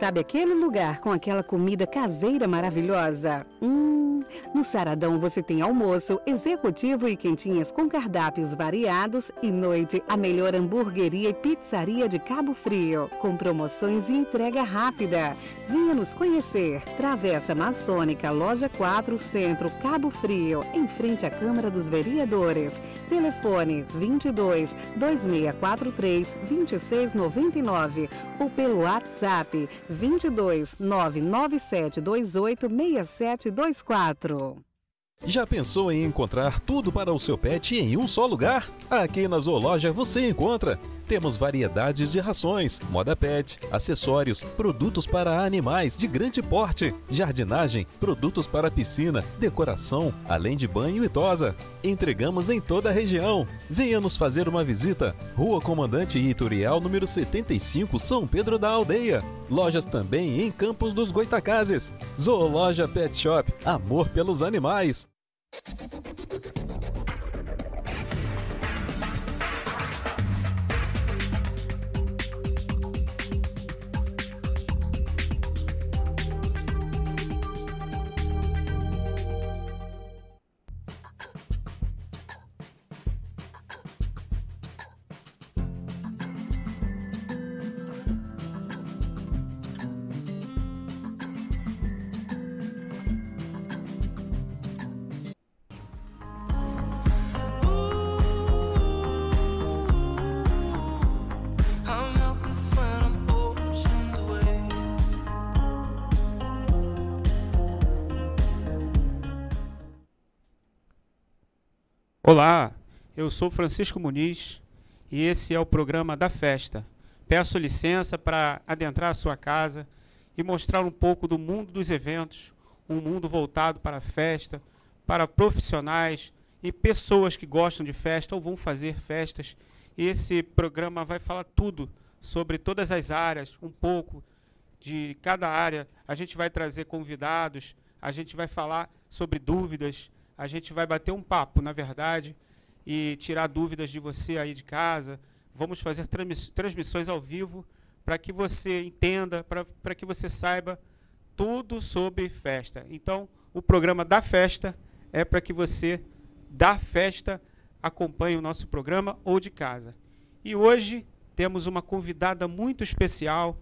Sabe aquele lugar com aquela comida caseira maravilhosa? Hum, Saradão você tem almoço, executivo e quentinhas com cardápios variados e noite a melhor hamburgueria e pizzaria de Cabo Frio, com promoções e entrega rápida. Venha nos conhecer. Travessa Maçônica, Loja 4, Centro, Cabo Frio, em frente à Câmara dos Vereadores. Telefone 22 2643 2699 ou pelo WhatsApp 22 99728 6724. Já pensou em encontrar tudo para o seu pet em um só lugar? Aqui na Zoologia você encontra temos variedades de rações, moda pet, acessórios, produtos para animais de grande porte, jardinagem, produtos para piscina, decoração, além de banho e tosa. Entregamos em toda a região. Venha nos fazer uma visita. Rua Comandante Iturial, número 75, São Pedro da Aldeia. Lojas também em Campos dos Goitacazes. Zoologia Pet Shop, amor pelos animais. Olá, eu sou Francisco Muniz e esse é o programa da festa. Peço licença para adentrar a sua casa e mostrar um pouco do mundo dos eventos, um mundo voltado para a festa, para profissionais e pessoas que gostam de festa ou vão fazer festas. E esse programa vai falar tudo sobre todas as áreas, um pouco de cada área. A gente vai trazer convidados, a gente vai falar sobre dúvidas, a gente vai bater um papo, na verdade, e tirar dúvidas de você aí de casa. Vamos fazer transmissões ao vivo para que você entenda, para que você saiba tudo sobre festa. Então, o programa da festa é para que você, da festa, acompanhe o nosso programa ou de casa. E hoje temos uma convidada muito especial,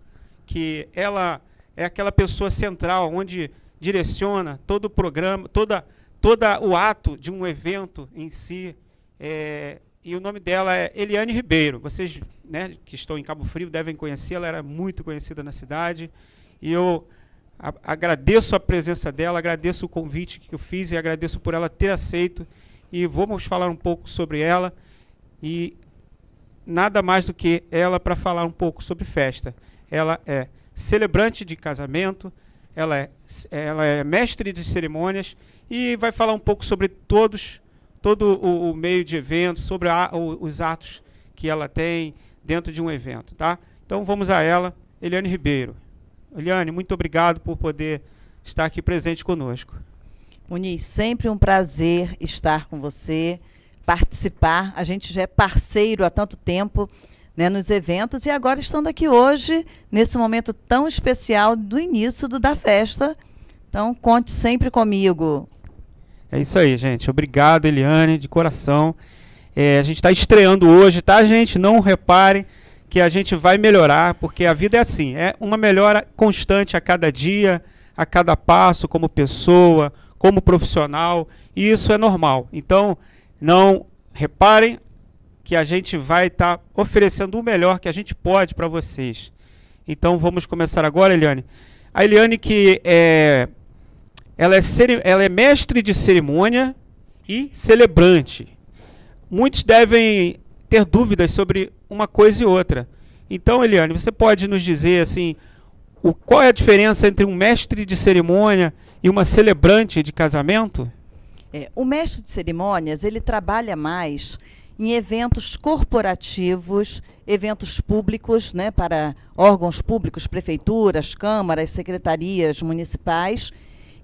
que ela é aquela pessoa central onde direciona todo o programa, toda todo o ato de um evento em si. É, e o nome dela é Eliane Ribeiro. Vocês né, que estão em Cabo Frio devem conhecê-la, era muito conhecida na cidade. E eu a, agradeço a presença dela, agradeço o convite que eu fiz e agradeço por ela ter aceito. E vamos falar um pouco sobre ela. E nada mais do que ela para falar um pouco sobre festa. Ela é celebrante de casamento, ela é, ela é mestre de cerimônias e vai falar um pouco sobre todos, todo o, o meio de evento, sobre a, o, os atos que ela tem dentro de um evento, tá? Então vamos a ela, Eliane Ribeiro. Eliane, muito obrigado por poder estar aqui presente conosco. Muniz, sempre um prazer estar com você, participar. A gente já é parceiro há tanto tempo né, nos eventos e agora estando aqui hoje, nesse momento tão especial do início do, da festa. Então, conte sempre comigo. É isso aí, gente. Obrigado, Eliane, de coração. É, a gente está estreando hoje, tá, gente? Não reparem que a gente vai melhorar, porque a vida é assim, é uma melhora constante a cada dia, a cada passo, como pessoa, como profissional, e isso é normal. Então, não reparem, que a gente vai estar tá oferecendo o melhor que a gente pode para vocês. Então vamos começar agora, Eliane. A Eliane que é ela é, ela é mestre de cerimônia e celebrante. Muitos devem ter dúvidas sobre uma coisa e outra. Então, Eliane, você pode nos dizer assim, o, qual é a diferença entre um mestre de cerimônia e uma celebrante de casamento? É, o mestre de cerimônias ele trabalha mais em eventos corporativos, eventos públicos, né, para órgãos públicos, prefeituras, câmaras, secretarias municipais.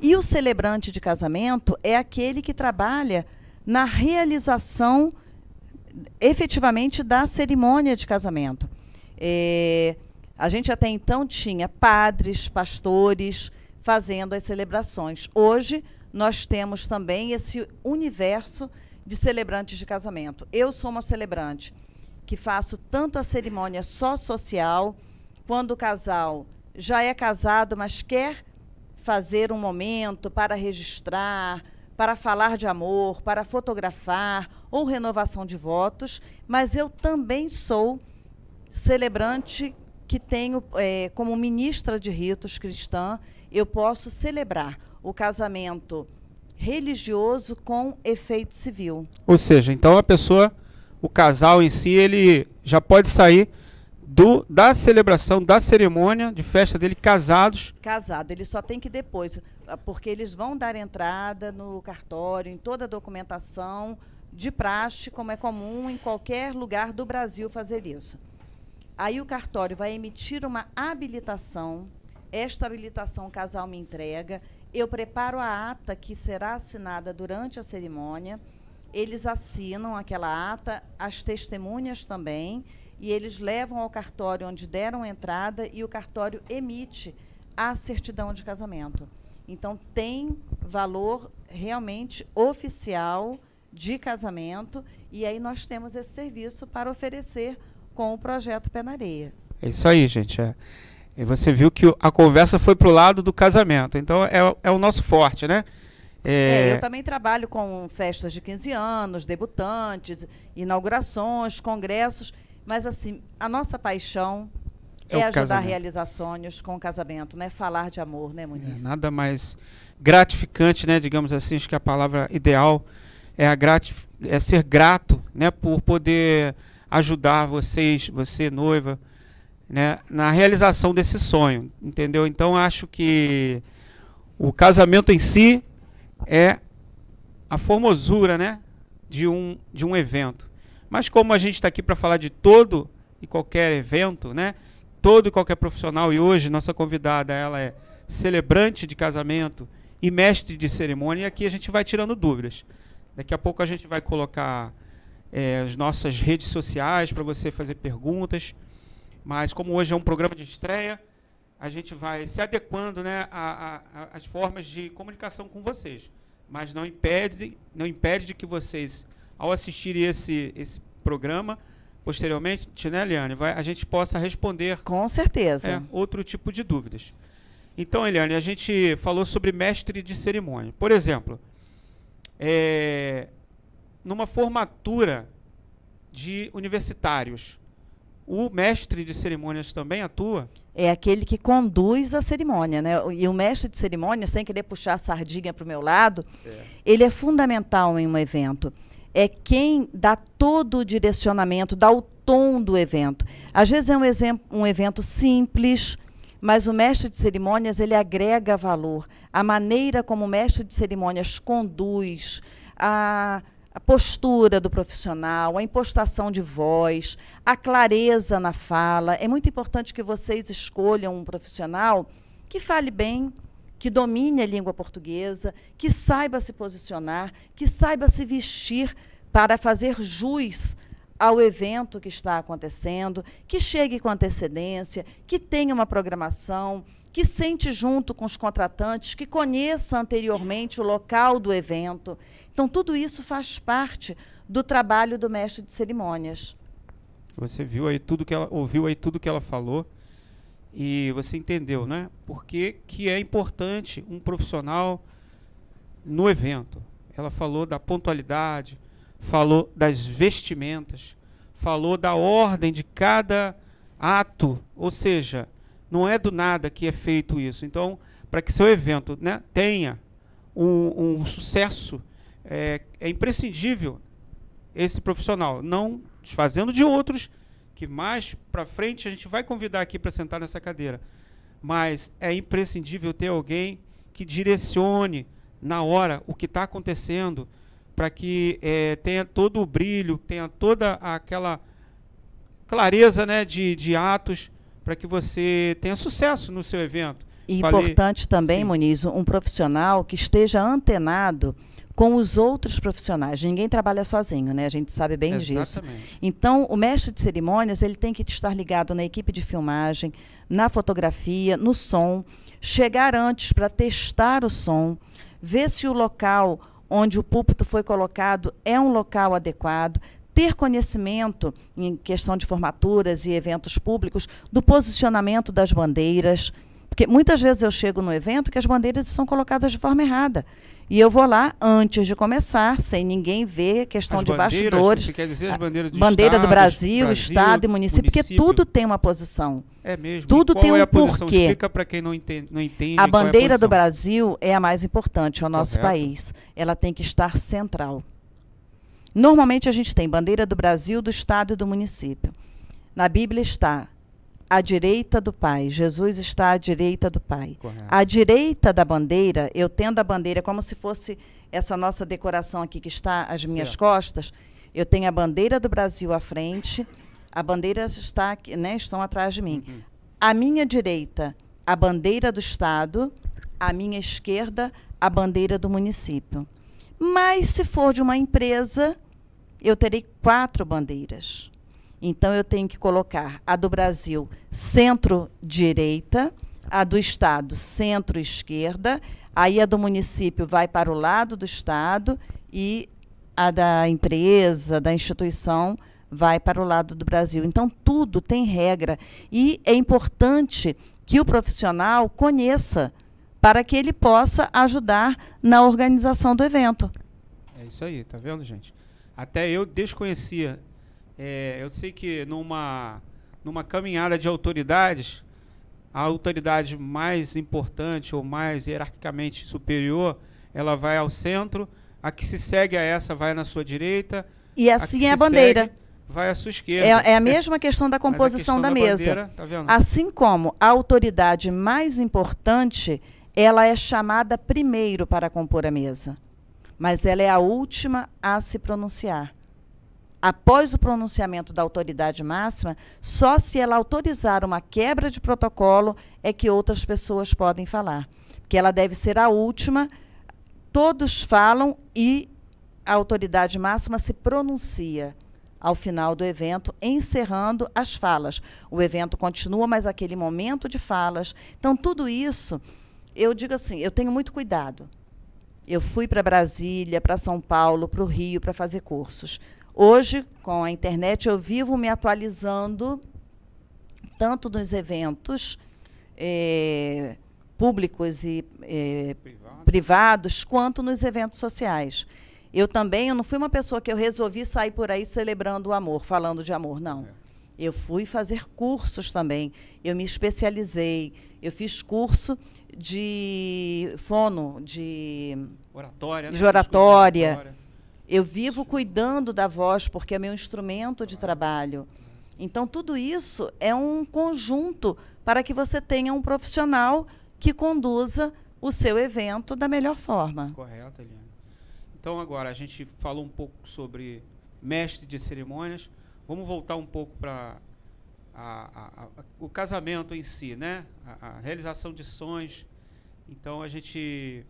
E o celebrante de casamento é aquele que trabalha na realização efetivamente da cerimônia de casamento. É, a gente até então tinha padres, pastores fazendo as celebrações. Hoje nós temos também esse universo de celebrantes de casamento. Eu sou uma celebrante que faço tanto a cerimônia só social, quando o casal já é casado, mas quer fazer um momento para registrar, para falar de amor, para fotografar ou renovação de votos, mas eu também sou celebrante que tenho é, como ministra de ritos cristã, eu posso celebrar o casamento religioso com efeito civil. Ou seja, então a pessoa, o casal em si, ele já pode sair do, da celebração, da cerimônia de festa dele, casados. Casado, ele só tem que depois, porque eles vão dar entrada no cartório, em toda a documentação, de praxe, como é comum em qualquer lugar do Brasil fazer isso. Aí o cartório vai emitir uma habilitação, esta habilitação o casal me entrega, eu preparo a ata que será assinada durante a cerimônia. Eles assinam aquela ata, as testemunhas também, e eles levam ao cartório onde deram entrada e o cartório emite a certidão de casamento. Então tem valor realmente oficial de casamento e aí nós temos esse serviço para oferecer com o projeto Penareia. É isso aí, gente. É. E você viu que a conversa foi para o lado do casamento. Então é, é o nosso forte, né? É... É, eu também trabalho com festas de 15 anos, debutantes, inaugurações, congressos. Mas assim, a nossa paixão é, é ajudar casamento. a realizar sonhos com o casamento, né? Falar de amor, né, Muniz? É, nada mais gratificante, né? Digamos assim, acho que a palavra ideal é, a gratif é ser grato, né? Por poder ajudar vocês, você noiva, né, na realização desse sonho, entendeu? Então acho que o casamento em si é a formosura, né, de um de um evento. Mas como a gente está aqui para falar de todo e qualquer evento, né, todo e qualquer profissional e hoje nossa convidada ela é celebrante de casamento e mestre de cerimônia e aqui a gente vai tirando dúvidas. Daqui a pouco a gente vai colocar é, as nossas redes sociais para você fazer perguntas. Mas como hoje é um programa de estreia, a gente vai se adequando né, às formas de comunicação com vocês. Mas não impede, não impede de que vocês, ao assistirem esse, esse programa, posteriormente, né, Eliane, vai, a gente possa responder. Com certeza. É, outro tipo de dúvidas. Então, Eliane, a gente falou sobre mestre de cerimônia. Por exemplo, é, numa formatura de universitários, o mestre de cerimônias também atua? É aquele que conduz a cerimônia, né? E o mestre de cerimônias, sem querer puxar a sardinha para o meu lado, é. ele é fundamental em um evento. É quem dá todo o direcionamento, dá o tom do evento. Às vezes é um, exemplo, um evento simples, mas o mestre de cerimônias ele agrega valor. A maneira como o mestre de cerimônias conduz, a a postura do profissional, a impostação de voz, a clareza na fala. É muito importante que vocês escolham um profissional que fale bem, que domine a língua portuguesa, que saiba se posicionar, que saiba se vestir para fazer jus ao evento que está acontecendo, que chegue com antecedência, que tenha uma programação, que sente junto com os contratantes, que conheça anteriormente o local do evento. Então, tudo isso faz parte do trabalho do mestre de cerimônias. Você viu aí tudo que ela ouviu aí tudo que ela falou e você entendeu, né? Porque que é importante um profissional no evento. Ela falou da pontualidade, falou das vestimentas, falou da ordem de cada ato, ou seja, não é do nada que é feito isso. Então, para que seu evento né, tenha um, um sucesso, é, é imprescindível esse profissional, não desfazendo de outros que mais para frente a gente vai convidar aqui para sentar nessa cadeira. Mas é imprescindível ter alguém que direcione na hora o que está acontecendo para que é, tenha todo o brilho, tenha toda aquela clareza né, de, de atos para que você tenha sucesso no seu evento. E importante também, sim. Muniz, um profissional que esteja antenado com os outros profissionais. Ninguém trabalha sozinho, né? A gente sabe bem Exatamente. disso. Então, o mestre de cerimônias, ele tem que estar ligado na equipe de filmagem, na fotografia, no som, chegar antes para testar o som, ver se o local onde o púlpito foi colocado é um local adequado, ter conhecimento em questão de formaturas e eventos públicos do posicionamento das bandeiras, porque muitas vezes eu chego no evento que as bandeiras estão colocadas de forma errada. E eu vou lá antes de começar, sem ninguém ver, questão as de bastidores. Você quer dizer as bandeiras do Bandeira estados, do Brasil, Brasil, Estado e município, município, porque tudo tem uma posição. É mesmo. Tudo qual tem é um a porquê. Explica para quem não entende. Não entende a bandeira é a do Brasil é a mais importante ao é nosso Correto. país. Ela tem que estar central. Normalmente a gente tem bandeira do Brasil, do Estado e do município. Na Bíblia está à direita do Pai. Jesus está à direita do Pai. Correto. À direita da bandeira, eu tendo a bandeira como se fosse essa nossa decoração aqui que está às minhas certo. costas. Eu tenho a bandeira do Brasil à frente, a bandeira está aqui, né, estão atrás de mim. Uhum. À minha direita, a bandeira do estado, à minha esquerda, a bandeira do município. Mas se for de uma empresa, eu terei quatro bandeiras. Então, eu tenho que colocar a do Brasil centro-direita, a do Estado centro-esquerda, aí a do município vai para o lado do Estado e a da empresa, da instituição, vai para o lado do Brasil. Então, tudo tem regra. E é importante que o profissional conheça para que ele possa ajudar na organização do evento. É isso aí, tá vendo, gente? Até eu desconhecia é, eu sei que numa, numa caminhada de autoridades, a autoridade mais importante ou mais hierarquicamente superior, ela vai ao centro, a que se segue a essa vai na sua direita. E assim a é a bandeira. vai à sua é esquerda. É, é a mesma questão da composição questão da, da, mesa. Bandeira, tá assim como a autoridade mais importante, ela é chamada primeiro para compor a mesa, mas ela é a última a se pronunciar após o pronunciamento da autoridade máxima, só se ela autorizar uma quebra de protocolo é que outras pessoas podem falar. Porque ela deve ser a última, todos falam e a autoridade máxima se pronuncia ao final do evento, encerrando as falas. O evento continua, mas aquele momento de falas. Então, tudo isso, eu digo assim, eu tenho muito cuidado. Eu fui para Brasília, para São Paulo, para o Rio, para fazer cursos. Hoje, com a internet, eu vivo me atualizando tanto nos eventos é, públicos e é, eh, Privado. privados, quanto nos eventos sociais. Eu também eu não fui uma pessoa que eu resolvi sair por aí celebrando o amor, falando de amor, não. É. Eu fui fazer cursos também. Eu me especializei. Eu fiz curso de fono, de oratória, né? de oratória. Eu vivo cuidando da voz porque é meu instrumento de trabalho. Então, tudo isso é um conjunto para que você tenha um profissional que conduza o seu evento da melhor forma. Correto, Eliane. Então, agora, a gente falou um pouco sobre mestre de cerimônias. Vamos voltar um pouco para o casamento em si, né? a, a realização de sonhos. Então, a gente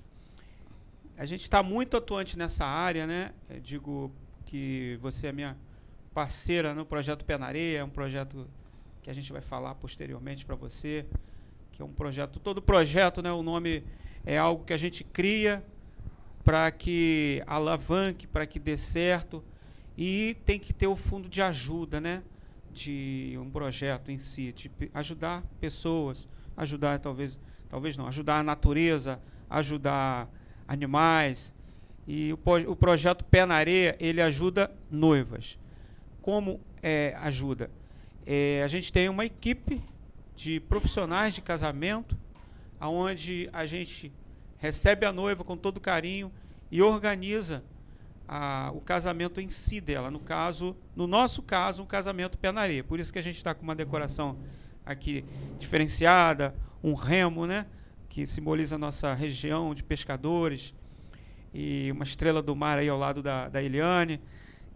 a gente está muito atuante nessa área, né? Eu digo que você é minha parceira no projeto Penareia, é um projeto que a gente vai falar posteriormente para você, que é um projeto, todo projeto, né, o nome é algo que a gente cria para que alavanque, para que dê certo e tem que ter o fundo de ajuda, né, de um projeto em si, de ajudar pessoas, ajudar talvez, talvez não, ajudar a natureza, ajudar animais. E o, o projeto Pé na Areia, ele ajuda noivas. Como é, ajuda? É, a gente tem uma equipe de profissionais de casamento, aonde a gente recebe a noiva com todo carinho e organiza a, o casamento em si dela. No caso, no nosso caso, um casamento pé na areia. Por isso que a gente está com uma decoração aqui diferenciada, um remo, né? que simboliza a nossa região de pescadores, e uma estrela do mar aí ao lado da, da Eliane,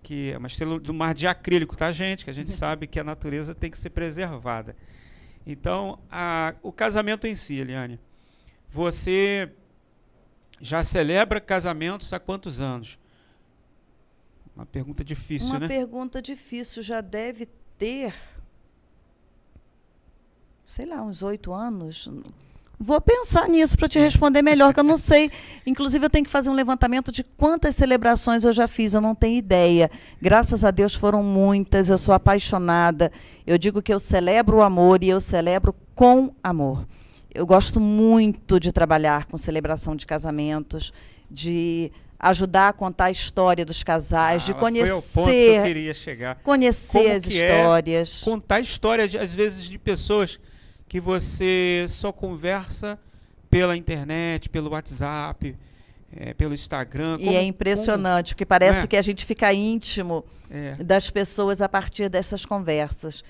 que é uma estrela do mar de acrílico, tá, gente? Que a gente sabe que a natureza tem que ser preservada. Então, a, o casamento em si, Eliane, você já celebra casamentos há quantos anos? Uma pergunta difícil, uma né? Uma pergunta difícil. Já deve ter, sei lá, uns oito anos, Vou pensar nisso para te responder melhor, que eu não sei. Inclusive, eu tenho que fazer um levantamento de quantas celebrações eu já fiz, eu não tenho ideia. Graças a Deus foram muitas, eu sou apaixonada. Eu digo que eu celebro o amor e eu celebro com amor. Eu gosto muito de trabalhar com celebração de casamentos, de ajudar a contar a história dos casais, ah, de conhecer. Foi o ponto que eu queria chegar. Conhecer Como as que é histórias. É contar histórias, às vezes, de pessoas que você só conversa pela internet, pelo WhatsApp, é, pelo Instagram. Como, e é impressionante, porque parece é? que a gente fica íntimo é. das pessoas a partir dessas conversas.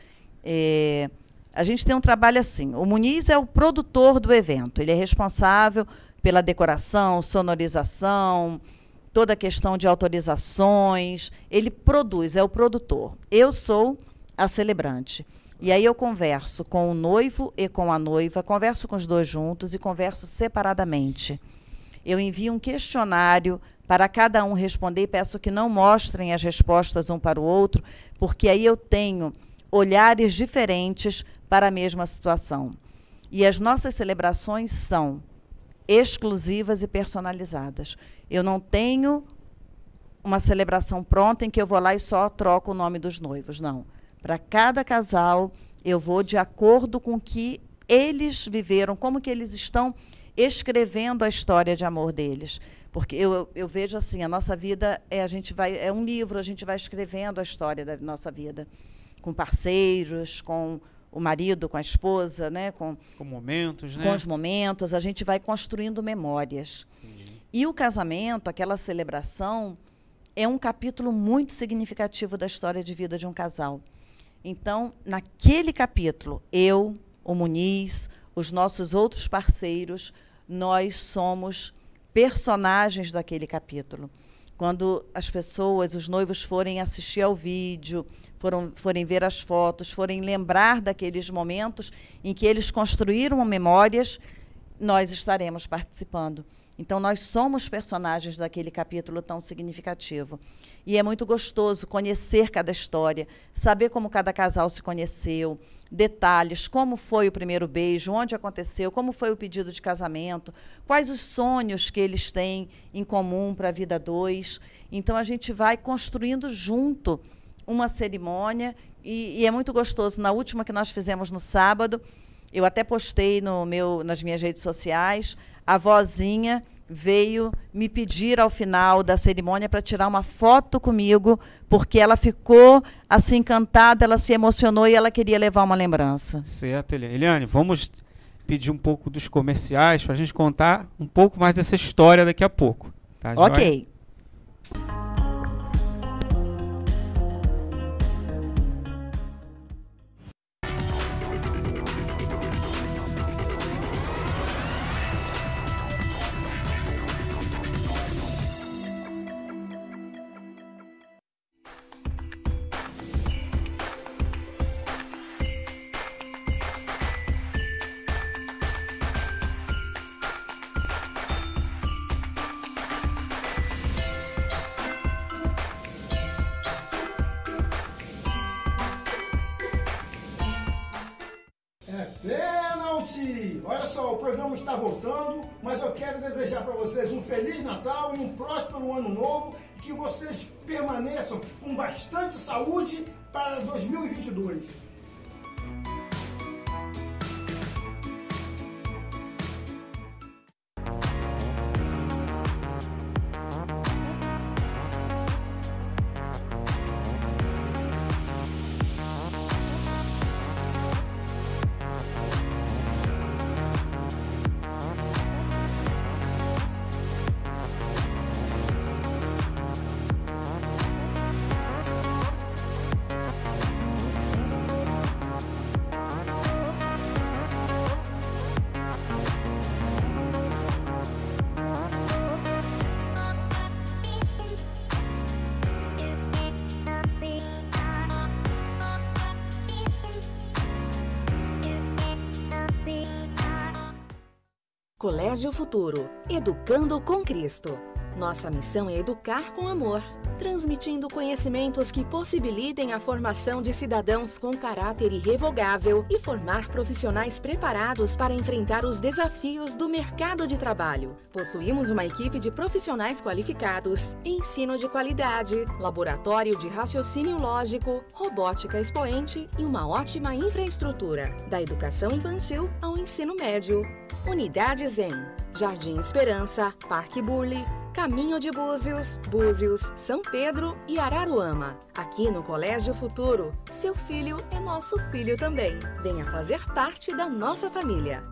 É, a gente tem um trabalho assim. O Muniz é o produtor do evento, ele é responsável pela decoração, sonorização, toda a questão de autorizações. Ele produz, é o produtor. Eu sou a celebrante. E aí eu converso com o noivo e com a noiva, converso com os dois juntos e converso separadamente. Eu envio um questionário para cada um responder e peço que não mostrem as respostas um para o outro, porque aí eu tenho olhares diferentes para a mesma situação. E as nossas celebrações são exclusivas e personalizadas. Eu não tenho uma celebração pronta em que eu vou lá e só troco o nome dos noivos, não. Para cada casal, eu vou de acordo com o que eles viveram, como que eles estão escrevendo a história de amor deles. Porque eu, eu vejo assim, a nossa vida é a gente vai é um livro, a gente vai escrevendo a história da nossa vida com parceiros, com o marido, com a esposa, né, com, com momentos, né? Com os momentos, a gente vai construindo memórias. Uhum. E o casamento, aquela celebração, é um capítulo muito significativo da história de vida de um casal. Então, naquele capítulo, eu, o Muniz, os nossos outros parceiros, nós somos personagens daquele capítulo. Quando as pessoas, os noivos forem assistir ao vídeo, foram, forem ver as fotos, forem lembrar daqueles momentos em que eles construíram memórias, nós estaremos participando. Então, nós somos personagens daquele capítulo tão significativo. E é muito gostoso conhecer cada história, saber como cada casal se conheceu, detalhes, como foi o primeiro beijo, onde aconteceu, como foi o pedido de casamento, quais os sonhos que eles têm em comum para a vida dois. Então, a gente vai construindo junto uma cerimônia, e, e é muito gostoso. Na última que nós fizemos no sábado, eu até postei no meu, nas minhas redes sociais a vozinha veio me pedir ao final da cerimônia para tirar uma foto comigo, porque ela ficou assim encantada, ela se emocionou e ela queria levar uma lembrança. Certo, Eliane. Eliane, vamos pedir um pouco dos comerciais para a gente contar um pouco mais dessa história daqui a pouco. Tá, ok. Forge o Futuro, Educando com Cristo. Nossa missão é educar com amor transmitindo conhecimentos que possibilitem a formação de cidadãos com caráter irrevogável e formar profissionais preparados para enfrentar os desafios do mercado de trabalho. Possuímos uma equipe de profissionais qualificados, ensino de qualidade, laboratório de raciocínio lógico, robótica expoente e uma ótima infraestrutura, da educação infantil ao ensino médio. Unidades em Jardim Esperança, Parque Burle, Caminho de Búzios, Búzios, São Pedro e Araruama. Aqui no Colégio Futuro, seu filho é nosso filho também. Venha fazer parte da nossa família.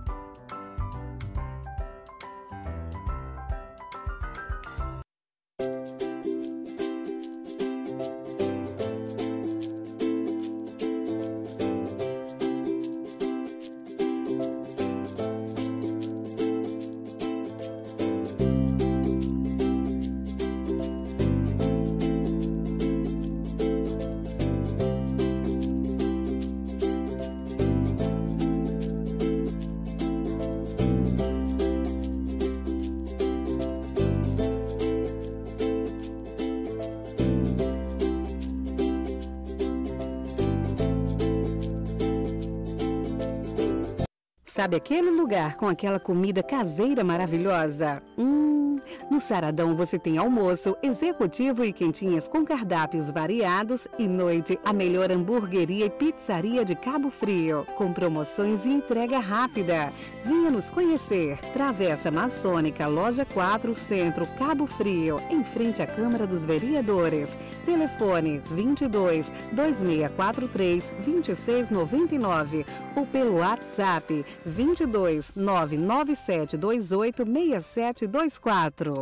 Sabe aquele lugar com aquela comida caseira maravilhosa? Hum no Saradão você tem almoço, executivo e quentinhas com cardápios variados e noite a melhor hamburgueria e pizzaria de Cabo Frio, com promoções e entrega rápida. Venha nos conhecer. Travessa Maçônica, Loja 4, Centro, Cabo Frio, em frente à Câmara dos Vereadores. Telefone 22 2643 2699 ou pelo WhatsApp 22 99728 6724.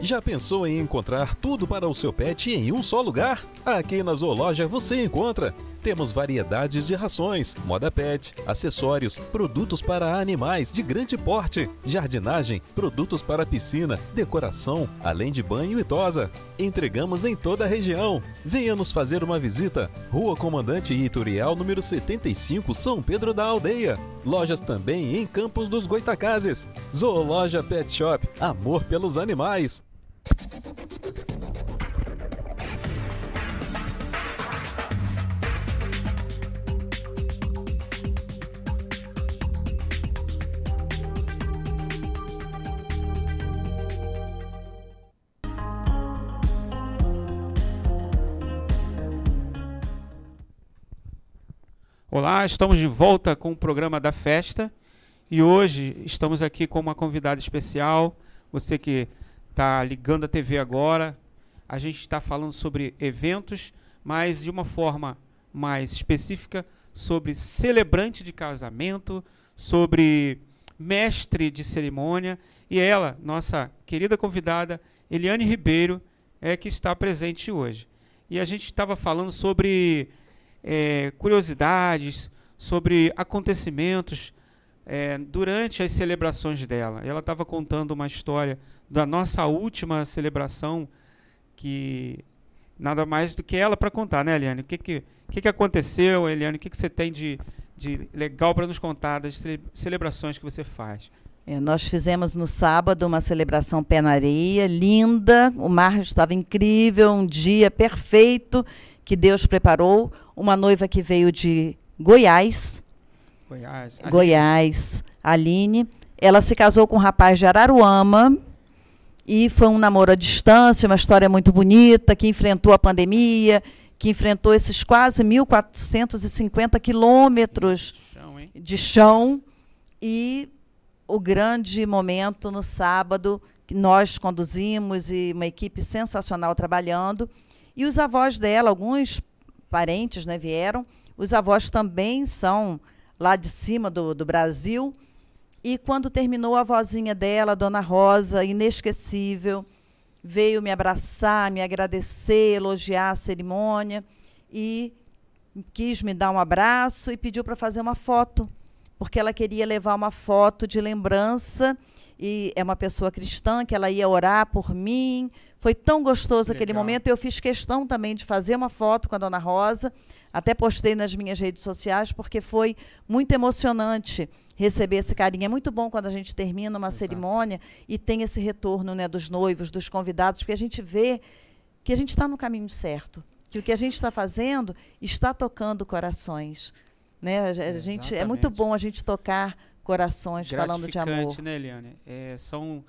Já pensou em encontrar tudo para o seu pet em um só lugar? Aqui na Zoológia você encontra temos variedades de rações, moda pet, acessórios, produtos para animais de grande porte, jardinagem, produtos para piscina, decoração, além de banho e tosa. Entregamos em toda a região. Venha nos fazer uma visita. Rua Comandante Ituriel, número 75, São Pedro da Aldeia. Lojas também em Campos dos Goitacazes. Zoologia Pet Shop, amor pelos animais. Olá, estamos de volta com o programa da festa e hoje estamos aqui com uma convidada especial. Você que está ligando a TV agora, a gente está falando sobre eventos, mas de uma forma mais específica sobre celebrante de casamento, sobre mestre de cerimônia e ela, nossa querida convidada Eliane Ribeiro, é que está presente hoje. E a gente estava falando sobre é, curiosidades sobre acontecimentos é, durante as celebrações dela. Ela estava contando uma história da nossa última celebração, que nada mais do que ela para contar, né, Eliane? O que, que, que, que aconteceu, Eliane? O que, que você tem de, de legal para nos contar das celebrações que você faz? É, nós fizemos no sábado uma celebração pé na areia, linda, o mar estava incrível, um dia perfeito que Deus preparou, uma noiva que veio de Goiás. Goiás. Aline. Goiás, Aline. Ela se casou com um rapaz de Araruama e foi um namoro à distância, uma história muito bonita, que enfrentou a pandemia, que enfrentou esses quase 1.450 quilômetros de chão. E o grande momento no sábado, que nós conduzimos e uma equipe sensacional trabalhando, e os avós dela, alguns parentes né, vieram, os avós também são lá de cima do, do Brasil. E quando terminou, a vozinha dela, a Dona Rosa, inesquecível, veio me abraçar, me agradecer, elogiar a cerimônia e quis me dar um abraço e pediu para fazer uma foto, porque ela queria levar uma foto de lembrança e é uma pessoa cristã que ela ia orar por mim, foi tão gostoso Legal. aquele momento. Eu fiz questão também de fazer uma foto com a Dona Rosa. Até postei nas minhas redes sociais, porque foi muito emocionante receber esse carinho. É muito bom quando a gente termina uma Exato. cerimônia e tem esse retorno né, dos noivos, dos convidados, porque a gente vê que a gente está no caminho certo, que o que a gente está fazendo está tocando corações. Né? A, gente, é muito bom a gente tocar corações falando de amor. né, Eliane? É, são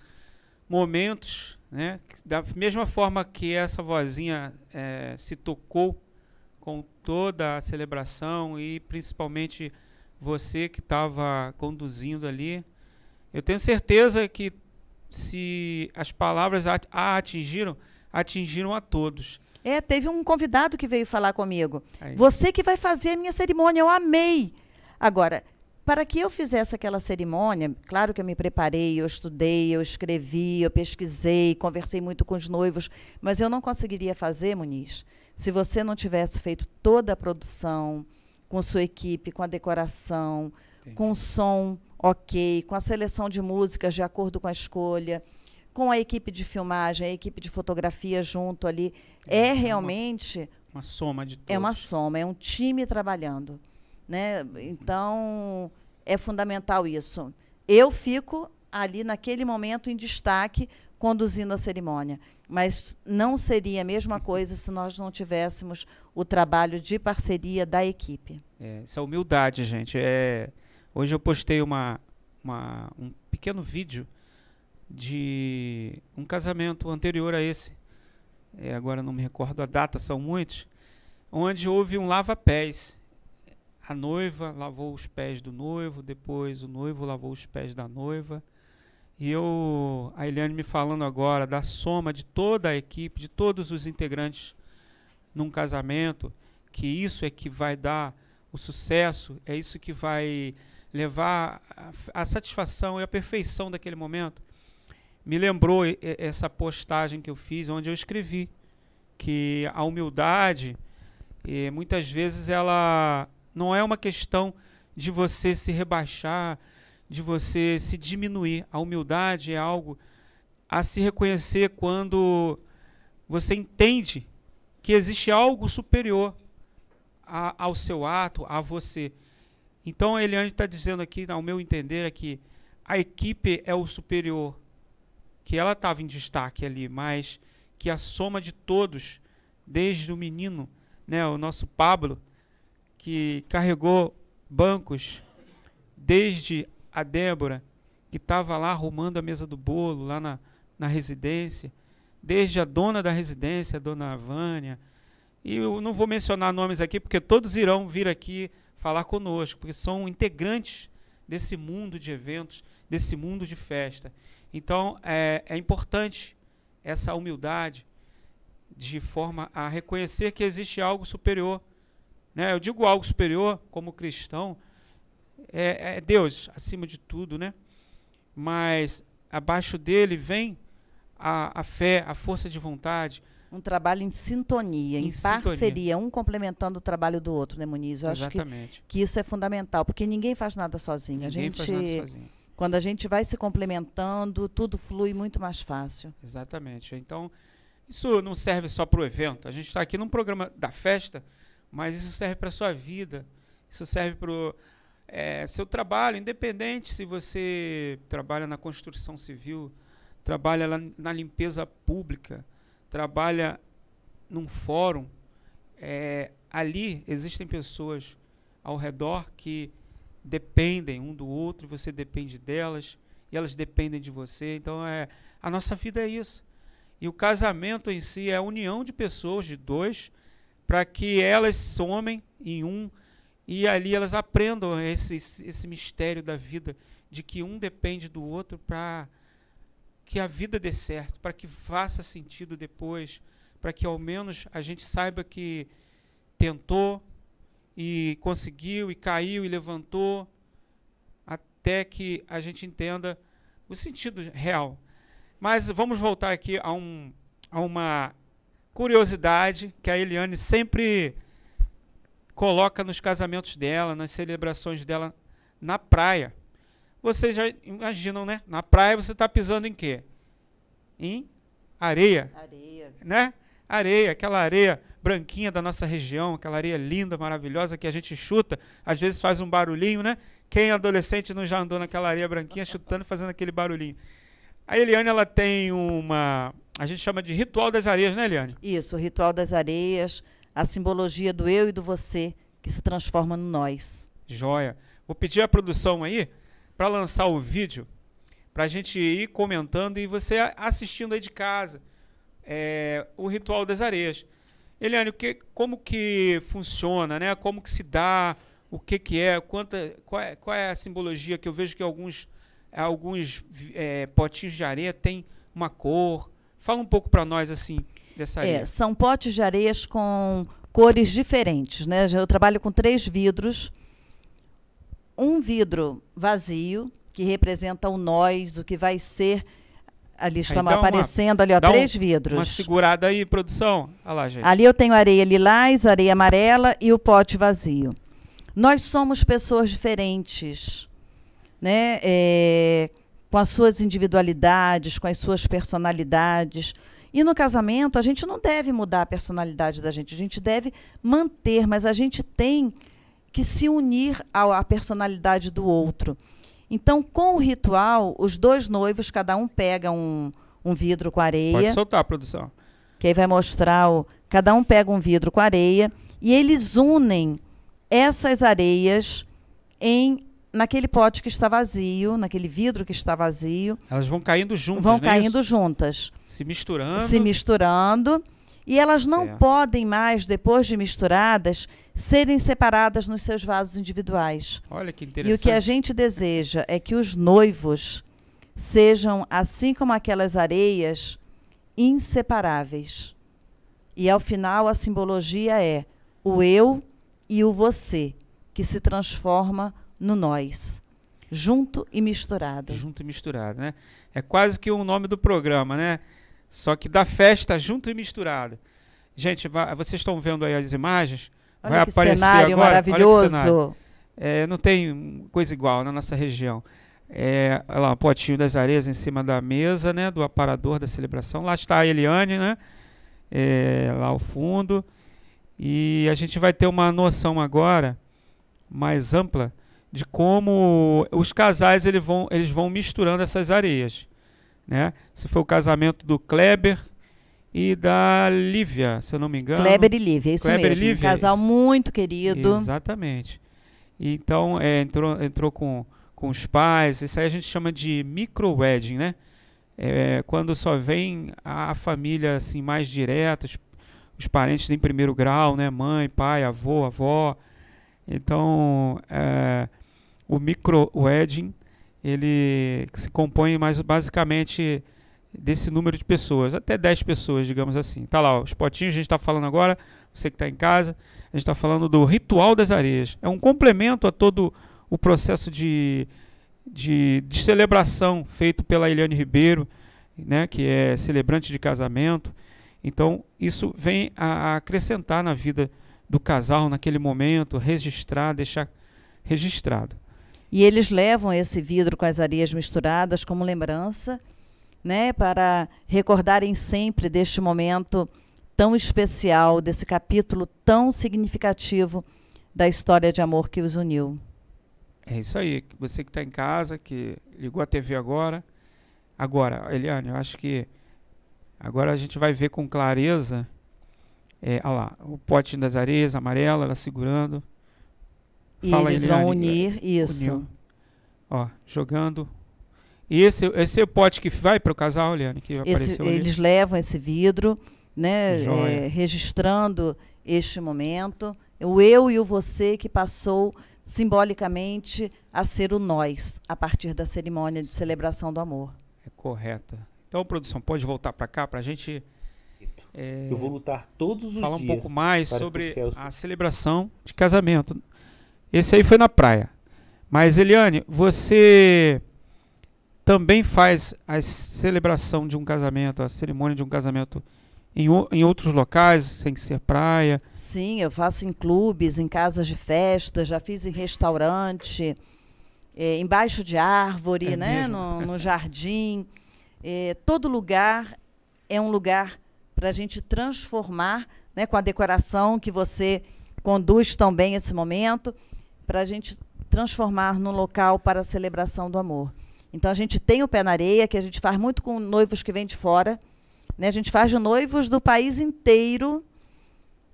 momentos né? Da mesma forma que essa vozinha é, se tocou com toda a celebração e principalmente você que estava conduzindo ali, eu tenho certeza que se as palavras a, a atingiram, atingiram a todos. É, teve um convidado que veio falar comigo. Aí. Você que vai fazer a minha cerimônia, eu amei. Agora, para que eu fizesse aquela cerimônia, claro que eu me preparei, eu estudei, eu escrevi, eu pesquisei, conversei muito com os noivos, mas eu não conseguiria fazer, Muniz, se você não tivesse feito toda a produção, com sua equipe, com a decoração, Entendi. com o som ok, com a seleção de músicas de acordo com a escolha, com a equipe de filmagem, a equipe de fotografia junto ali. É, é, é realmente. Uma, uma, soma de todos. É uma soma, é um time trabalhando. Né? Então, é fundamental isso. Eu fico ali naquele momento em destaque, conduzindo a cerimônia. Mas não seria a mesma uhum. coisa se nós não tivéssemos o trabalho de parceria da equipe. É, essa humildade, gente. É, hoje eu postei uma, uma, um pequeno vídeo de um casamento anterior a esse. É, agora não me recordo a data, são muitos. Onde houve um lava-pés a noiva lavou os pés do noivo, depois o noivo lavou os pés da noiva. E eu, a Eliane me falando agora da soma de toda a equipe, de todos os integrantes num casamento, que isso é que vai dar o sucesso, é isso que vai levar a, a satisfação e a perfeição daquele momento. Me lembrou essa postagem que eu fiz, onde eu escrevi que a humildade, eh, muitas vezes, ela não é uma questão de você se rebaixar, de você se diminuir. A humildade é algo a se reconhecer quando você entende que existe algo superior a, ao seu ato, a você. Então, a Eliane está dizendo aqui, ao meu entender, é que a equipe é o superior, que ela estava em destaque ali, mas que a soma de todos, desde o menino, né, o nosso Pablo, que carregou bancos desde a Débora, que estava lá arrumando a mesa do bolo, lá na, na residência, desde a dona da residência, a dona Vânia. E eu não vou mencionar nomes aqui, porque todos irão vir aqui falar conosco, porque são integrantes desse mundo de eventos, desse mundo de festa. Então, é, é importante essa humildade de forma a reconhecer que existe algo superior né? Eu digo algo superior como cristão, é, é Deus acima de tudo, né? Mas abaixo dele vem a, a fé, a força de vontade, um trabalho em sintonia, em, em parceria, sintonia. um complementando o trabalho do outro, né, Muniz? Eu Exatamente. acho que, que isso é fundamental, porque ninguém faz nada sozinho. Ninguém a gente, faz nada sozinho. Quando a gente vai se complementando, tudo flui muito mais fácil. Exatamente. Então, isso não serve só para o evento. A gente está aqui num programa da festa mas isso serve para a sua vida, isso serve para o é, seu trabalho, independente se você trabalha na construção civil, trabalha na limpeza pública, trabalha num fórum, é, ali existem pessoas ao redor que dependem um do outro, você depende delas e elas dependem de você. Então é a nossa vida é isso. E o casamento em si é a união de pessoas, de dois, para que elas somem em um e ali elas aprendam esse, esse mistério da vida, de que um depende do outro para que a vida dê certo, para que faça sentido depois, para que ao menos a gente saiba que tentou e conseguiu e caiu e levantou até que a gente entenda o sentido real. Mas vamos voltar aqui a, um, a uma curiosidade que a Eliane sempre coloca nos casamentos dela, nas celebrações dela na praia. Vocês já imaginam, né? Na praia você está pisando em quê? Em areia. Areia. Né? Areia, aquela areia branquinha da nossa região, aquela areia linda, maravilhosa que a gente chuta, às vezes faz um barulhinho, né? Quem é adolescente não já andou naquela areia branquinha chutando, fazendo aquele barulhinho? A Eliane, ela tem uma. A gente chama de ritual das areias, né, Eliane? Isso, o ritual das areias, a simbologia do eu e do você que se transforma no nós. Joia. Vou pedir à produção aí para lançar o vídeo para a gente ir comentando e você assistindo aí de casa é, o ritual das areias. Eliane, o que, como que funciona, né? Como que se dá? O que que é? Quanta? Qual é, qual é a simbologia que eu vejo que alguns é, alguns é, potinhos de areia têm uma cor. Fala um pouco para nós assim dessa é, areia. É, são potes de areias com cores diferentes, né? Eu trabalho com três vidros. Um vidro vazio que representa o nós, o que vai ser ali está aparecendo uma, ali ó, três um, vidros. Uma segurada aí, produção. Olha lá, gente. Ali eu tenho areia lilás, areia amarela e o pote vazio. Nós somos pessoas diferentes né? É, com as suas individualidades, com as suas personalidades. E no casamento, a gente não deve mudar a personalidade da gente, a gente deve manter, mas a gente tem que se unir à personalidade do outro. Então, com o ritual, os dois noivos, cada um pega um, um vidro com areia. Pode soltar, produção. Que aí vai mostrar o. Cada um pega um vidro com areia e eles unem essas areias em naquele pote que está vazio, naquele vidro que está vazio. Elas vão caindo juntas. Vão é caindo isso? juntas. Se misturando. Se misturando. E elas não certo. podem mais, depois de misturadas, serem separadas nos seus vasos individuais. Olha que interessante. E o que a gente deseja é que os noivos sejam, assim como aquelas areias, inseparáveis. E ao final a simbologia é o eu e o você, que se transforma no nós. Junto e misturado. Junto e misturado, né? É quase que o um nome do programa, né? Só que da festa junto e misturado. Gente, vocês estão vendo aí as imagens? Olha Vai que aparecer cenário agora. maravilhoso. Olha que cenário. É, não tem coisa igual na nossa região. É, olha lá, o potinho das areias em cima da mesa, né? Do aparador da celebração. Lá está a Eliane, né? É, lá ao fundo. E a gente vai ter uma noção agora mais ampla de como os casais eles vão, eles vão misturando essas areias. Né? Se foi o casamento do Kleber e da Lívia, se eu não me engano. Kleber e Lívia, isso Kleber mesmo. Lívia, um casal isso. muito querido. Exatamente. Então, é, entrou, entrou com, com os pais, isso aí a gente chama de micro-wedding, né? É, quando só vem a família assim mais direta, os, os parentes em primeiro grau, né? Mãe, pai, avô, avó. Então, é, o micro wedding ele se compõe mais basicamente desse número de pessoas, até 10 pessoas, digamos assim. Tá lá, ó, os potinhos a gente está falando agora, você que está em casa, a gente está falando do ritual das areias. É um complemento a todo o processo de, de, de celebração feito pela Eliane Ribeiro, né, que é celebrante de casamento. Então, isso vem a, a acrescentar na vida do casal naquele momento, registrar, deixar registrado. E eles levam esse vidro com as areias misturadas como lembrança, né, para recordarem sempre deste momento tão especial, desse capítulo tão significativo da história de amor que os uniu. É isso aí. Você que está em casa, que ligou a TV agora. Agora, Eliane, eu acho que agora a gente vai ver com clareza. É, olha lá, o pote das areias amarela, ela segurando. E Fala eles vão unir isso. Ó, jogando. E esse, esse é o pote que vai para o casal, Eliane? que esse, Eles levam esse vidro, né, é, registrando este momento. O eu e o você que passou simbolicamente a ser o nós, a partir da cerimônia de celebração do amor. É correta. Então, produção, pode voltar para cá para a gente... É, Eu vou lutar todos os falar dias. Falar um pouco mais sobre a celebração de casamento. Esse aí foi na praia. Mas Eliane, você também faz a celebração de um casamento, a cerimônia de um casamento em, em outros locais, sem ser praia? Sim, eu faço em clubes, em casas de festa, já fiz em restaurante, é, embaixo de árvore, é né? no, no, jardim. É, todo lugar é um lugar para a gente transformar né, com a decoração que você conduz também esse momento para a gente transformar num local para a celebração do amor. Então a gente tem o pé na areia, que a gente faz muito com noivos que vêm de fora. Né? A gente faz de noivos do país inteiro.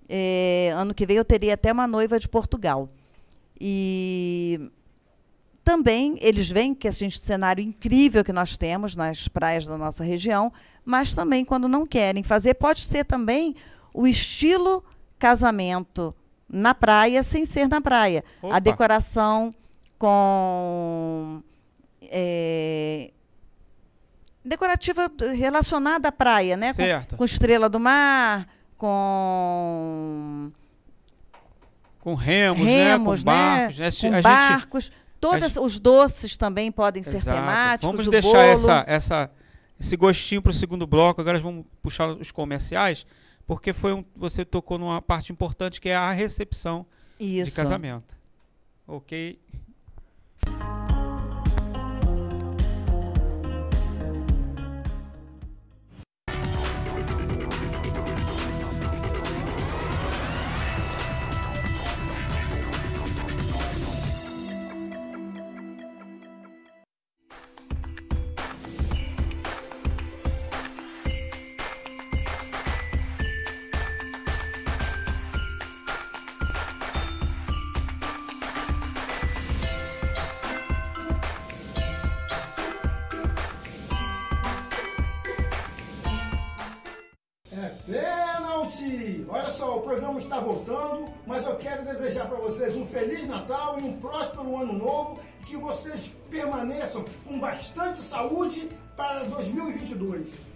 É, ano que vem eu teria até uma noiva de Portugal. E também eles vêm que é assim, esse cenário incrível que nós temos nas praias da nossa região, mas também quando não querem fazer, pode ser também o estilo casamento na praia sem ser na praia. Opa. A decoração com. É, decorativa relacionada à praia, né? Certo. Com, com estrela do mar, com. Com remos, né? remos né? Com barcos, né? Com a barcos. Gente... Todos os doces também podem Exato. ser temáticos. Vamos deixar essa, essa, esse gostinho para o segundo bloco. Agora vamos puxar os comerciais porque foi um, você tocou numa parte importante que é a recepção Isso. de casamento. Ok? 22.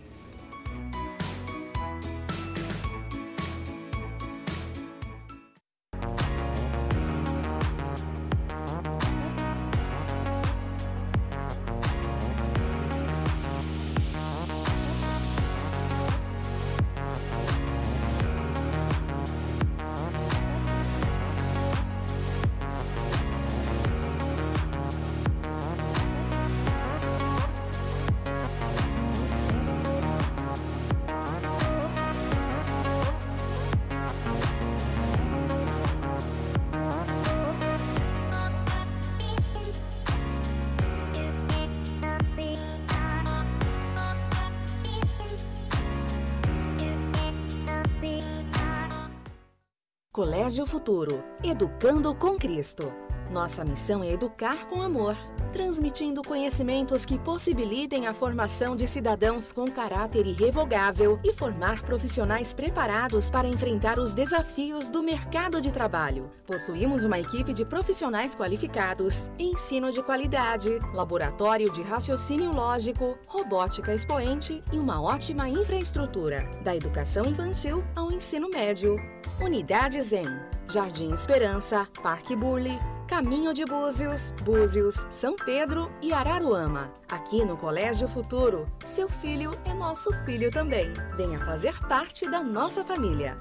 Colégio Futuro, Educando com Cristo. Nossa missão é educar com amor transmitindo conhecimentos que possibilitem a formação de cidadãos com caráter irrevogável e formar profissionais preparados para enfrentar os desafios do mercado de trabalho. Possuímos uma equipe de profissionais qualificados, ensino de qualidade, laboratório de raciocínio lógico, robótica expoente e uma ótima infraestrutura, da educação infantil ao ensino médio. Unidades em Jardim Esperança, Parque Burle, Caminho de Búzios, Búzios, São Pedro e Araruama. Aqui no Colégio Futuro, seu filho é nosso filho também. Venha fazer parte da nossa família.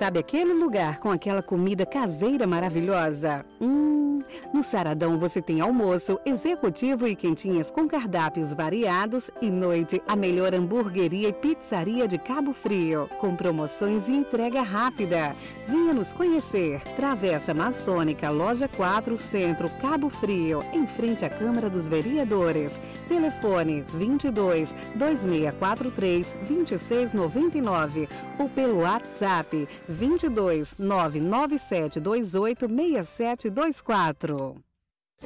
Sabe aquele lugar com aquela comida caseira maravilhosa? Hum, no Saradão você tem almoço, executivo e quentinhas com cardápios variados e noite a melhor hamburgueria e pizzaria de Cabo Frio, com promoções e entrega rápida. Venha nos conhecer. Travessa Maçônica, Loja 4, Centro, Cabo Frio, em frente à Câmara dos Vereadores. Telefone 22 2643 2699 ou pelo WhatsApp 22 997286724.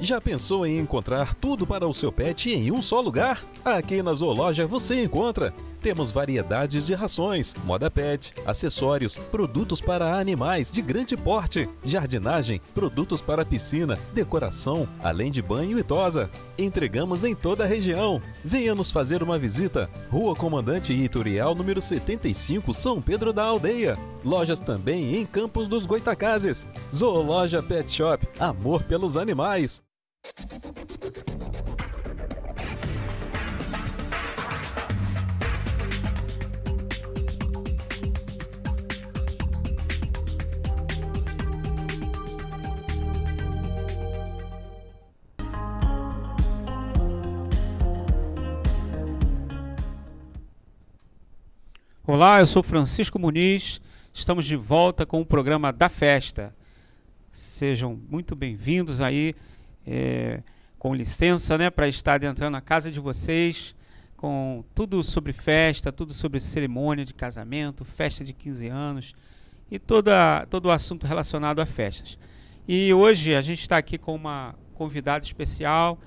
Já pensou em encontrar tudo para o seu pet em um só lugar? Aqui na Zoológia você encontra temos variedades de rações, moda pet, acessórios, produtos para animais de grande porte, jardinagem, produtos para piscina, decoração, além de banho e tosa. Entregamos em toda a região. Venha nos fazer uma visita. Rua Comandante Iturial, número 75, São Pedro da Aldeia. Lojas também em Campos dos Goitacazes. Zoologia Pet Shop, amor pelos animais. Olá, eu sou Francisco Muniz. Estamos de volta com o programa da festa. Sejam muito bem-vindos aí, é, com licença, né, para estar entrando na casa de vocês com tudo sobre festa, tudo sobre cerimônia de casamento, festa de 15 anos e toda, todo o assunto relacionado a festas. E hoje a gente está aqui com uma convidada especial,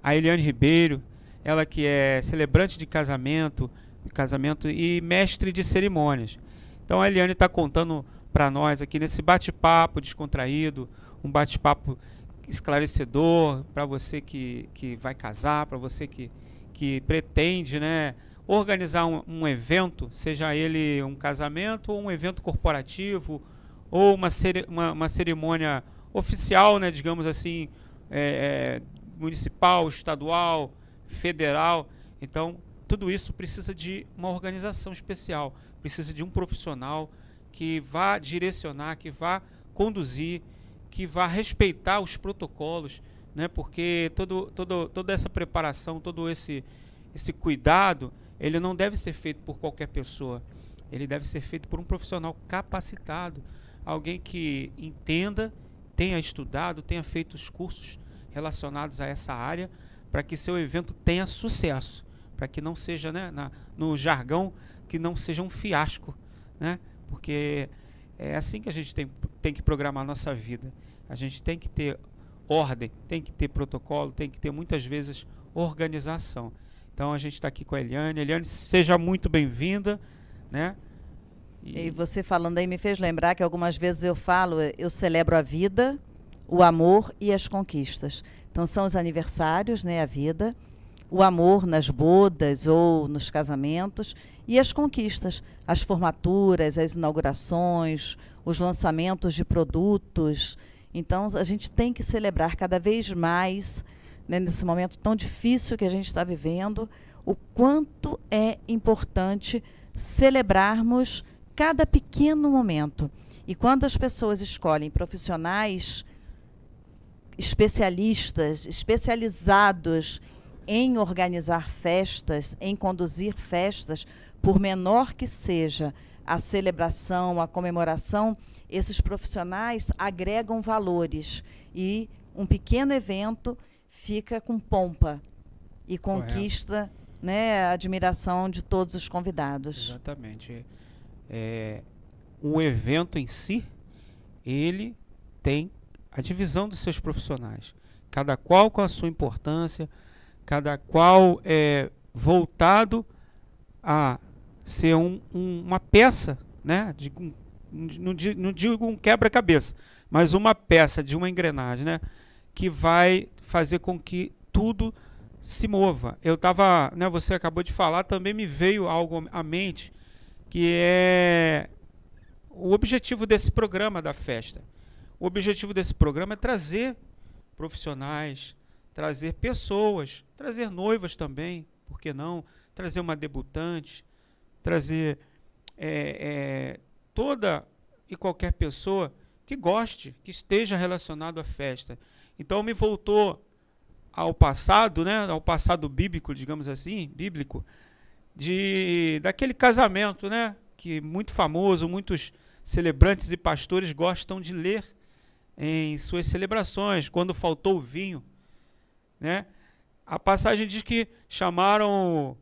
a Eliane Ribeiro, ela que é celebrante de casamento casamento e mestre de cerimônias. Então a Eliane está contando para nós aqui nesse bate-papo descontraído, um bate-papo esclarecedor para você que, que vai casar, para você que, que pretende né, organizar um, um evento, seja ele um casamento ou um evento corporativo ou uma, uma, uma cerimônia oficial, né, digamos assim, é, é, municipal, estadual, federal. Então, tudo isso precisa de uma organização especial, precisa de um profissional que vá direcionar, que vá conduzir, que vá respeitar os protocolos, né? Porque todo, todo, toda essa preparação, todo esse esse cuidado, ele não deve ser feito por qualquer pessoa. Ele deve ser feito por um profissional capacitado, alguém que entenda, tenha estudado, tenha feito os cursos relacionados a essa área, para que seu evento tenha sucesso para que não seja, né, na, no jargão, que não seja um fiasco, né? Porque é assim que a gente tem, tem que programar a nossa vida. A gente tem que ter ordem, tem que ter protocolo, tem que ter muitas vezes organização. Então a gente está aqui com a Eliane. Eliane, seja muito bem-vinda, né? E... e você falando aí me fez lembrar que algumas vezes eu falo, eu celebro a vida, o amor e as conquistas. Então são os aniversários, né, a vida, o amor nas bodas ou nos casamentos e as conquistas, as formaturas, as inaugurações, os lançamentos de produtos. Então, a gente tem que celebrar cada vez mais, né, nesse momento tão difícil que a gente está vivendo, o quanto é importante celebrarmos cada pequeno momento. E quando as pessoas escolhem profissionais especialistas, especializados em organizar festas, em conduzir festas, por menor que seja a celebração, a comemoração, esses profissionais agregam valores e um pequeno evento fica com pompa e conquista né, a admiração de todos os convidados. Exatamente. É, o evento em si, ele tem a divisão dos seus profissionais, cada qual com a sua importância, cada qual é voltado a ser um, um, uma peça, né? De, um, não, não digo um quebra-cabeça, mas uma peça de uma engrenagem, né? Que vai fazer com que tudo se mova. Eu estava, né? Você acabou de falar, também me veio algo à mente que é o objetivo desse programa da festa. O objetivo desse programa é trazer profissionais, trazer pessoas, trazer noivas também, por que não? Trazer uma debutante, trazer é, é, toda e qualquer pessoa que goste, que esteja relacionado à festa. Então me voltou ao passado, né, ao passado bíblico, digamos assim, bíblico, de daquele casamento, né, que muito famoso, muitos celebrantes e pastores gostam de ler em suas celebrações, quando faltou vinho, né? A passagem diz que chamaram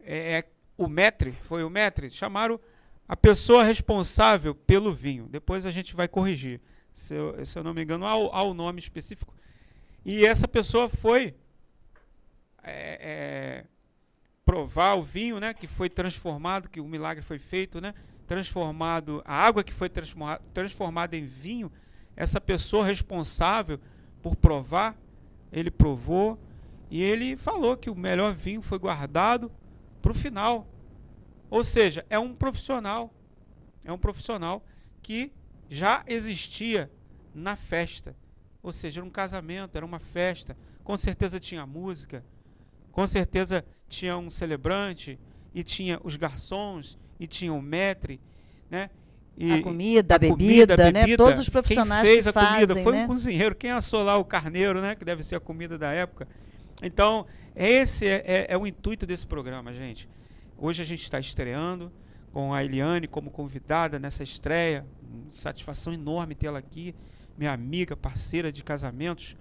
é, é o metre, foi o metre, chamaram a pessoa responsável pelo vinho. Depois a gente vai corrigir, se eu, se eu não me engano, há o nome específico. E essa pessoa foi é, é, provar o vinho, né, que foi transformado, que o milagre foi feito, né, transformado, a água que foi transformada em vinho, essa pessoa responsável por provar ele provou e ele falou que o melhor vinho foi guardado para o final. Ou seja, é um profissional, é um profissional que já existia na festa. Ou seja, era um casamento, era uma festa. Com certeza tinha música, com certeza tinha um celebrante, e tinha os garçons, e tinha o maître, né? E, a comida, a, né? bebida, comida, bebida, né? Todos os profissionais quem fez que a fazem, comida foi né? um cozinheiro, quem assou é lá o carneiro, né? Que deve ser a comida da época. Então, esse é, é, é o intuito desse programa, gente. Hoje a gente está estreando com a Eliane como convidada nessa estreia. Satisfação enorme tê-la aqui, minha amiga, parceira de casamentos.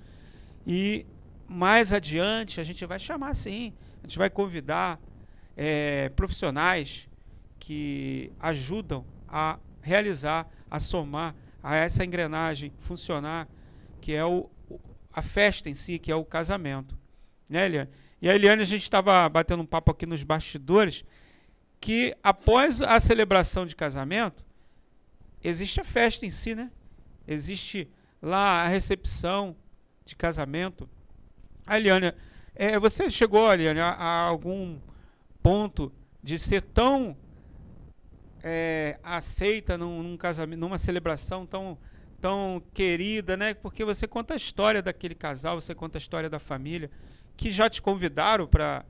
E mais adiante a gente vai chamar sim, a gente vai convidar é, profissionais que ajudam a realizar, a somar a essa engrenagem funcionar, que é o, a festa em si, que é o casamento. Né, Eliane? E a Eliane, a gente estava batendo um papo aqui nos bastidores, que após a celebração de casamento, existe a festa em si, né? Existe lá a recepção de casamento. A Eliane, é, você chegou, Eliane, a, a algum ponto de ser tão é, aceita num, num, casamento, numa celebração tão tão querida, né? Porque você conta a história daquele casal, você conta a história da família que já te convidaram para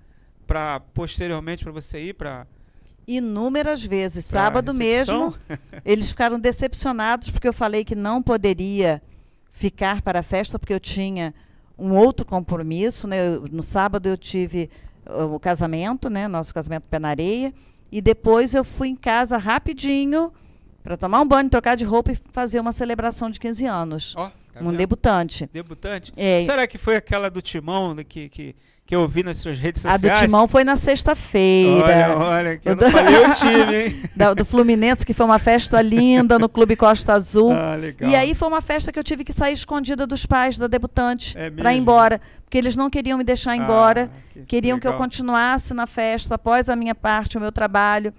para posteriormente para você ir para inúmeras vezes. Pra Sábado recepção? mesmo, eles ficaram decepcionados porque eu falei que não poderia ficar para a festa porque eu tinha um outro compromisso, né? Eu, no sábado eu tive ah, o casamento, né? Nosso casamento pé na areia. E depois eu fui em casa rapidinho para tomar um banho, trocar de roupa e fazer uma celebração de 15 anos. Oh, tá um vendo? debutante. Debutante? É. Será que foi aquela do Timão né, que, que que eu vi nas suas redes sociais. A do Timão foi na sexta-feira. Olha, olha, que eu não falei o time, hein? do, do Fluminense, que foi uma festa linda no Clube Costa Azul. Ah, legal. E aí foi uma festa que eu tive que sair escondida dos pais da debutante é para ir embora, porque eles não queriam me deixar ah, embora, ah, que queriam legal. que eu continuasse na festa após a minha parte, o meu trabalho.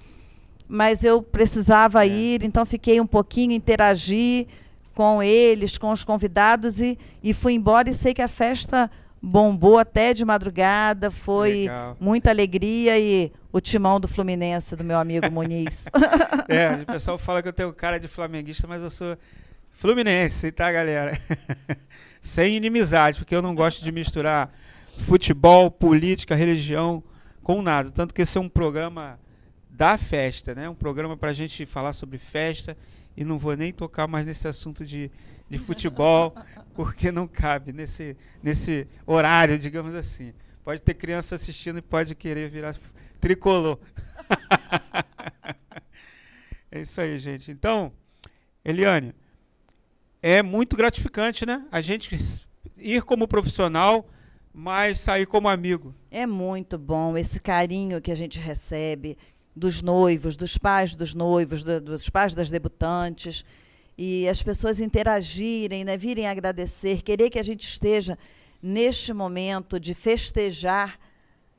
Mas eu precisava é. ir, então fiquei um pouquinho, interagi com eles, com os convidados e, e fui embora e sei que a festa bombou até de madrugada, foi Legal. muita alegria e o timão do Fluminense, do meu amigo Muniz. é, o pessoal fala que eu tenho cara de flamenguista, mas eu sou fluminense, tá, galera? Sem inimizade, porque eu não gosto de misturar futebol, política, religião com nada. Tanto que esse é um programa da festa, né? Um programa para a gente falar sobre festa e não vou nem tocar mais nesse assunto de de futebol, porque não cabe nesse, nesse horário, digamos assim. Pode ter criança assistindo e pode querer virar tricolor. é isso aí, gente. Então, Eliane, é muito gratificante, né? A gente ir como profissional, mas sair como amigo. É muito bom esse carinho que a gente recebe dos noivos, dos pais dos noivos, do, dos pais das debutantes e as pessoas interagirem, né, virem agradecer, querer que a gente esteja neste momento de festejar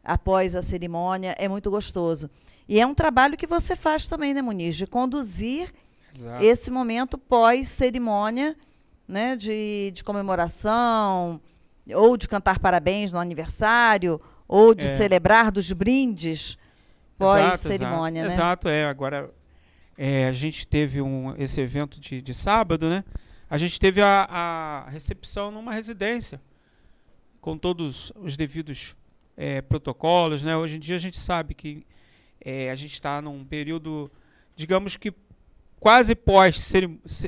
após a cerimônia, é muito gostoso. E é um trabalho que você faz também, né, Muniz, de conduzir Exato. esse momento pós-cerimônia né, de, de comemoração, ou de cantar parabéns no aniversário, ou de é. celebrar dos brindes pós-cerimônia. Exato, exato. Né? exato, é. Agora é, a gente teve um, esse evento de, de sábado, né? A gente teve a, a, recepção numa residência, com todos os devidos é, protocolos, né? Hoje em dia a gente sabe que é, a gente está num período, digamos que quase pós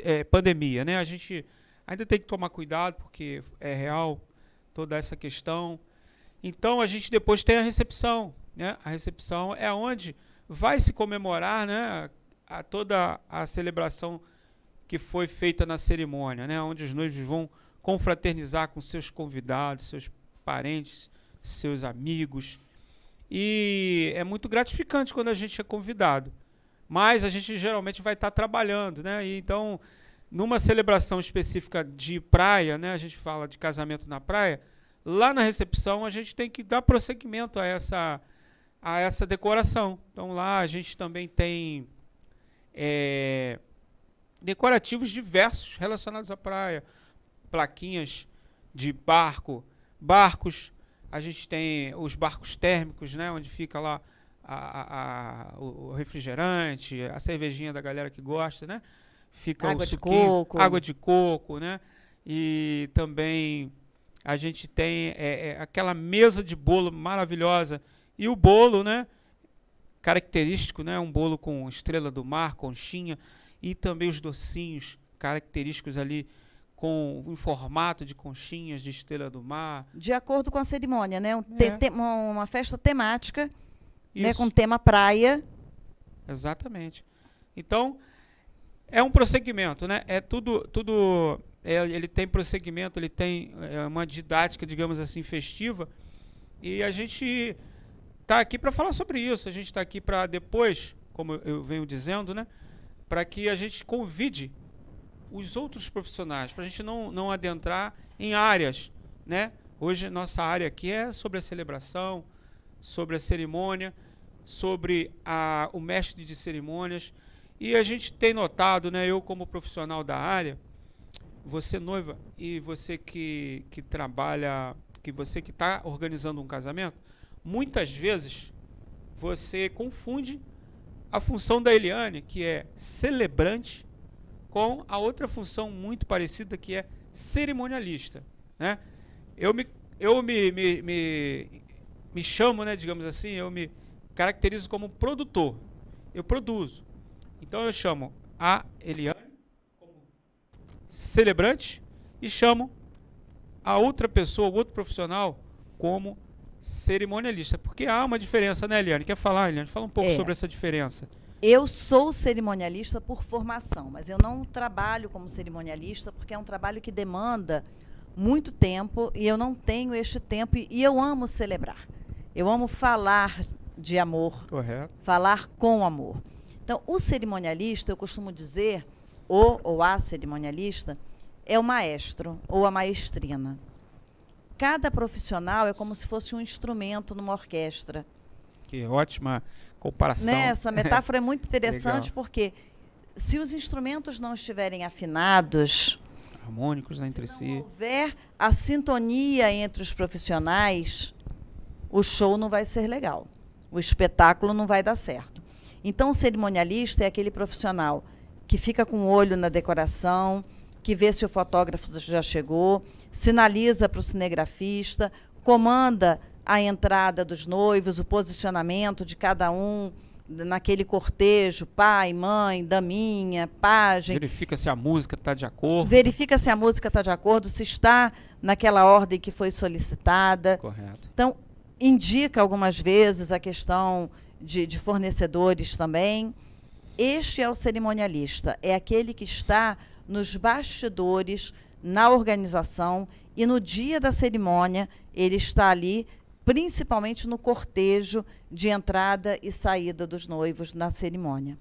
é, pandemia, né? A gente ainda tem que tomar cuidado porque é real toda essa questão. Então a gente depois tem a recepção, né? A recepção é onde vai se comemorar, né? a, toda a celebração que foi feita na cerimônia, né, onde os noivos vão confraternizar com seus convidados, seus parentes, seus amigos. E é muito gratificante quando a gente é convidado. Mas a gente geralmente vai estar tá trabalhando, né? E então, numa celebração específica de praia, né? A gente fala de casamento na praia. Lá na recepção, a gente tem que dar prosseguimento a essa, a essa decoração. Então, lá a gente também tem é, decorativos diversos relacionados à praia, plaquinhas de barco, barcos, a gente tem os barcos térmicos, né, onde fica lá a, a, a, o refrigerante, a cervejinha da galera que gosta, né? Fica água suquinho, de coco, água de coco, né? E também a gente tem é, é, aquela mesa de bolo maravilhosa e o bolo, né? característico, né? Um bolo com estrela do mar, conchinha e também os docinhos característicos ali com um formato de conchinhas de estrela do mar. De acordo com a cerimônia, né? Um é. te, uma festa temática, né? Isso. né? Com tema praia. Exatamente. Então é um prosseguimento, né? É tudo, tudo. É, ele tem prosseguimento, ele tem é, uma didática, digamos assim, festiva. E a gente está aqui para falar sobre isso. A gente está aqui para depois, como eu venho dizendo, né, para que a gente convide os outros profissionais, para a gente não, não adentrar em áreas. Né? Hoje, nossa área aqui é sobre a celebração, sobre a cerimônia, sobre a, o mestre de cerimônias. E a gente tem notado, né, eu como profissional da área, você noiva e você que, que trabalha, que você que está organizando um casamento, muitas vezes você confunde a função da Eliane, que é celebrante, com a outra função muito parecida, que é cerimonialista. Né? Eu, me, eu me, me, me, me chamo, né, digamos assim, eu me caracterizo como produtor. Eu produzo. Então eu chamo a Eliane como celebrante e chamo a outra pessoa, o outro profissional, como cerimonialista. Porque há uma diferença, né, Eliane? Quer falar, Eliane? Fala um pouco é. sobre essa diferença. Eu sou cerimonialista por formação, mas eu não trabalho como cerimonialista porque é um trabalho que demanda muito tempo e eu não tenho este tempo. E, eu amo celebrar. Eu amo falar de amor. Correto. Falar com amor. Então, o cerimonialista, eu costumo dizer, o ou a cerimonialista, é o maestro ou a maestrina cada profissional é como se fosse um instrumento numa orquestra. Que ótima comparação. Nessa né, Essa metáfora é muito interessante porque se os instrumentos não estiverem afinados, harmônicos né, entre se si, se houver a sintonia entre os profissionais, o show não vai ser legal, o espetáculo não vai dar certo. Então, o cerimonialista é aquele profissional que fica com o olho na decoração, que vê se o fotógrafo já chegou, sinaliza para o cinegrafista, comanda a entrada dos noivos, o posicionamento de cada um naquele cortejo, pai, mãe, daminha, pajem. Verifica se a música está de acordo. Verifica se a música está de acordo, se está naquela ordem que foi solicitada. Correto. Então, indica algumas vezes a questão de, de fornecedores também. Este é o cerimonialista, é aquele que está nos bastidores na organização e no dia da cerimônia ele está ali principalmente no cortejo de entrada e saída dos noivos na cerimônia.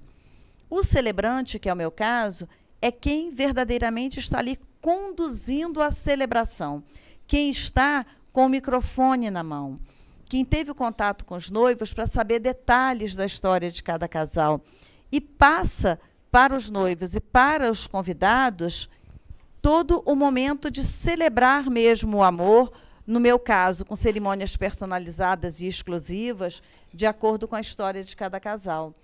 O celebrante, que é o meu caso, é quem verdadeiramente está ali conduzindo a celebração, quem está com o microfone na mão, quem teve contato com os noivos para saber detalhes da história de cada casal e passa para os noivos e para os convidados todo o momento de celebrar mesmo o amor, no meu caso, com cerimônias personalizadas e exclusivas, de acordo com a história de cada casal,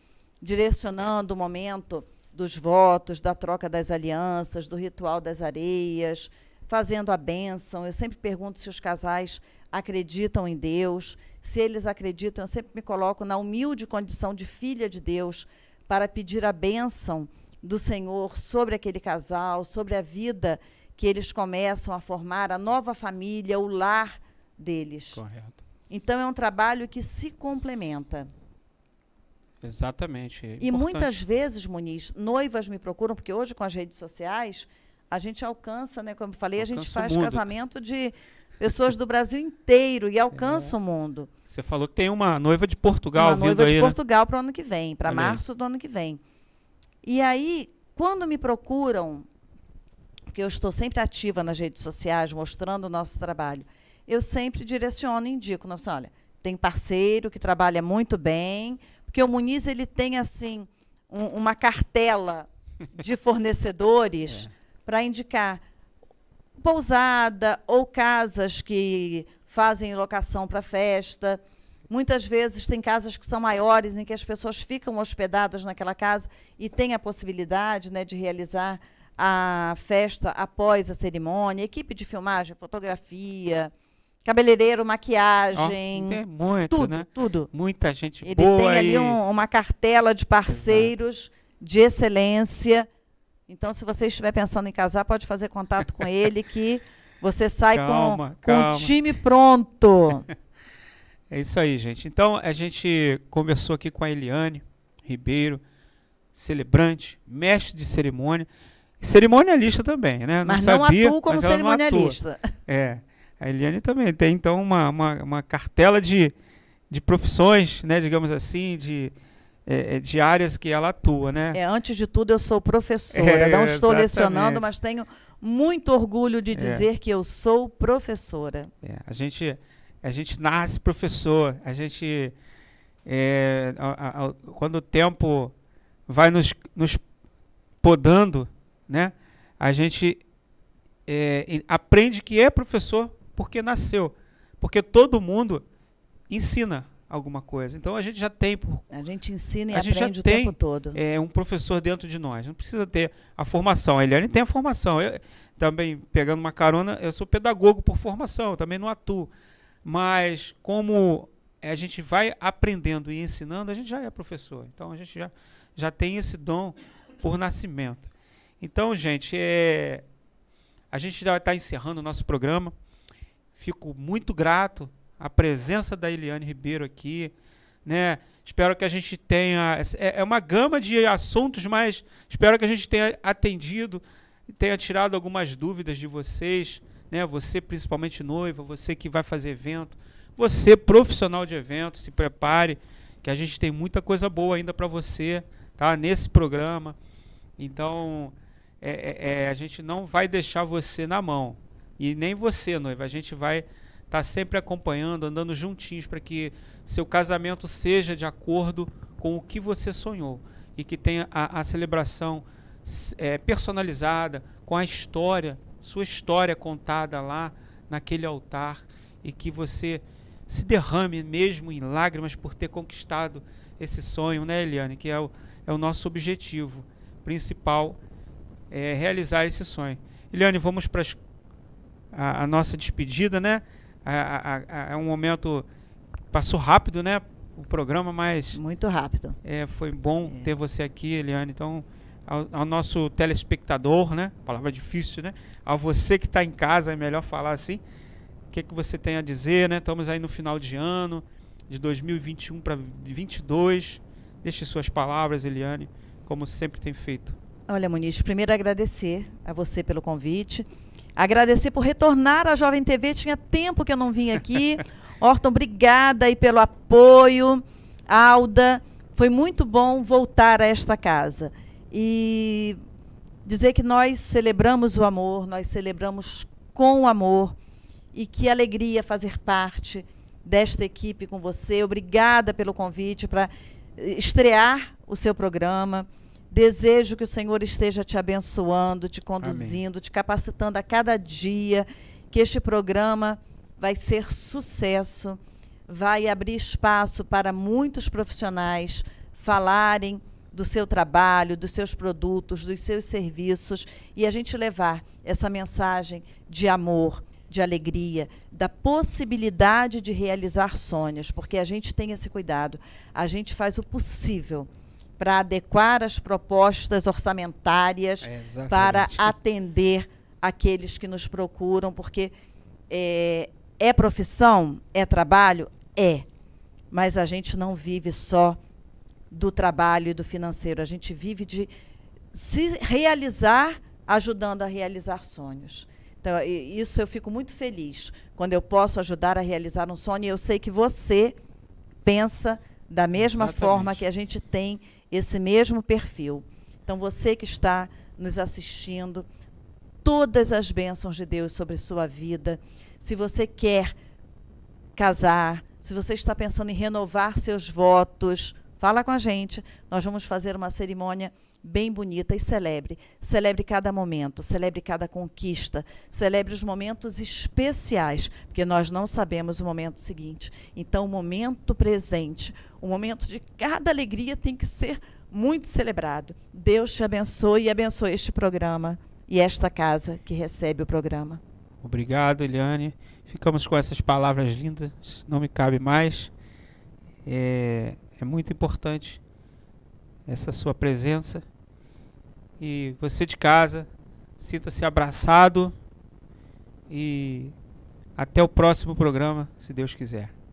direcionando o momento dos votos, da troca das alianças, do ritual das areias, fazendo a bênção. Eu sempre pergunto se os casais acreditam em Deus. Se eles acreditam, eu sempre me coloco na humilde condição de filha de Deus para pedir a bênção do Senhor sobre aquele casal, sobre a vida que eles começam a formar, a nova família, o lar deles. Correto. Então é um trabalho que se complementa. Exatamente. É e muitas vezes, Muniz, noivas me procuram, porque hoje com as redes sociais a gente alcança, né? Como eu falei, alcança a gente faz casamento de pessoas do Brasil inteiro e alcança é. o mundo. Você falou que tem uma noiva de Portugal uma noiva de né? Portugal né? para o ano que vem, para março do ano que vem. E aí, quando me procuram, porque eu estou sempre ativa nas redes sociais, mostrando o nosso trabalho, eu sempre direciono e indico, né, assim, olha, tem parceiro que trabalha muito bem, porque o Muniz ele tem assim um, uma cartela de fornecedores é. para indicar pousada ou casas que fazem locação para festa. Muitas vezes tem casas que são maiores, em que as pessoas ficam hospedadas naquela casa e têm a possibilidade né, de realizar a festa após a cerimônia, equipe de filmagem, fotografia, cabeleireiro, maquiagem, oh, é muito, tudo, né? tudo. Muita gente Ele boa. Ele tem ali e... um, uma cartela de parceiros Exato. de excelência. Então, se você estiver pensando em casar, pode fazer contato com ele que você sai calma, com, calma. com o time pronto. É isso aí, gente. Então, a gente conversou aqui com a Eliane Ribeiro, celebrante, mestre de cerimônia, cerimonialista também, né? Mas não, não sabia, atuo como cerimonialista. É. A Eliane também tem, então, uma, uma, uma, cartela de, de profissões, né, digamos assim, de, é, é, de áreas que ela atua, né? É, antes de tudo, eu sou professora. É, não estou exatamente. lecionando, mas tenho muito orgulho de é. dizer é. que eu sou professora. É, a gente a gente nasce professor, a gente. É, a, a, quando o tempo vai nos, nos podando, né? a gente é, aprende que é professor porque nasceu. Porque todo mundo ensina alguma coisa. Então a gente já tem. Por, a gente ensina e a aprende gente já o tem, tempo todo. É um professor dentro de nós. Não precisa ter a formação. A Eliane tem a formação. Eu, também, pegando uma carona, eu sou pedagogo por formação, também não atuo. Mas como a gente vai aprendendo e ensinando, a gente já é professor. Então a gente já, já tem esse dom por nascimento. Então, gente, é, a gente já está encerrando o nosso programa. Fico muito grato à presença da Eliane Ribeiro aqui. Né? Espero que a gente tenha. É, é uma gama de assuntos, mas espero que a gente tenha atendido, tenha tirado algumas dúvidas de vocês né? Você principalmente noiva, você que vai fazer evento, você profissional de evento, se prepare, que a gente tem muita coisa boa ainda para você, tá? Nesse programa. Então, é, é, é, a gente não vai deixar você na mão e nem você, noiva. A gente vai estar tá sempre acompanhando, andando juntinhos para que seu casamento seja de acordo com o que você sonhou e que tenha a, a celebração é, personalizada com a história sua história contada lá naquele altar e que você se derrame mesmo em lágrimas por ter conquistado esse sonho, né, Eliane? Que é o, é o nosso objetivo principal, é realizar esse sonho. Eliane, vamos para a, a, nossa despedida, né? É um momento passou rápido, né? O programa, mas muito rápido. É, foi bom é. ter você aqui, Eliane. Então ao, ao, nosso telespectador, né? Palavra difícil, né? A você que está em casa, é melhor falar assim. O que, é que você tem a dizer, né? Estamos aí no final de ano, de 2021 para 2022. Deixe suas palavras, Eliane, como sempre tem feito. Olha, Muniz, primeiro agradecer a você pelo convite. Agradecer por retornar à Jovem TV. Tinha tempo que eu não vim aqui. Horton, obrigada aí pelo apoio. Alda, foi muito bom voltar a esta casa. E dizer que nós celebramos o amor, nós celebramos com o amor e que alegria fazer parte desta equipe com você. Obrigada pelo convite para eh, estrear o seu programa. Desejo que o Senhor esteja te abençoando, te conduzindo, Amém. te capacitando a cada dia, que este programa vai ser sucesso, vai abrir espaço para muitos profissionais falarem do seu trabalho, dos seus produtos, dos seus serviços e a gente levar essa mensagem de amor, de alegria, da possibilidade de realizar sonhos, porque a gente tem esse cuidado, a gente faz o possível para adequar as propostas orçamentárias é, para atender aqueles que nos procuram, porque é, é profissão, é trabalho, é, mas a gente não vive só do trabalho e do financeiro. A gente vive de se realizar ajudando a realizar sonhos. Então, isso eu fico muito feliz quando eu posso ajudar a realizar um sonho. E eu sei que você pensa da mesma Exatamente. forma que a gente tem esse mesmo perfil. Então, você que está nos assistindo, todas as bênçãos de Deus sobre sua vida. Se você quer casar, se você está pensando em renovar seus votos, Fala com a gente. Nós vamos fazer uma cerimônia bem bonita e celebre. Celebre cada momento, celebre cada conquista, celebre os momentos especiais, porque nós não sabemos o momento seguinte. Então, o momento presente, o momento de cada alegria tem que ser muito celebrado. Deus te abençoe e abençoe este programa e esta casa que recebe o programa. Obrigado, Eliane. Ficamos com essas palavras lindas, não me cabe mais. É, é muito importante essa sua presença. E você de casa, sinta-se abraçado e até o próximo programa, se Deus quiser.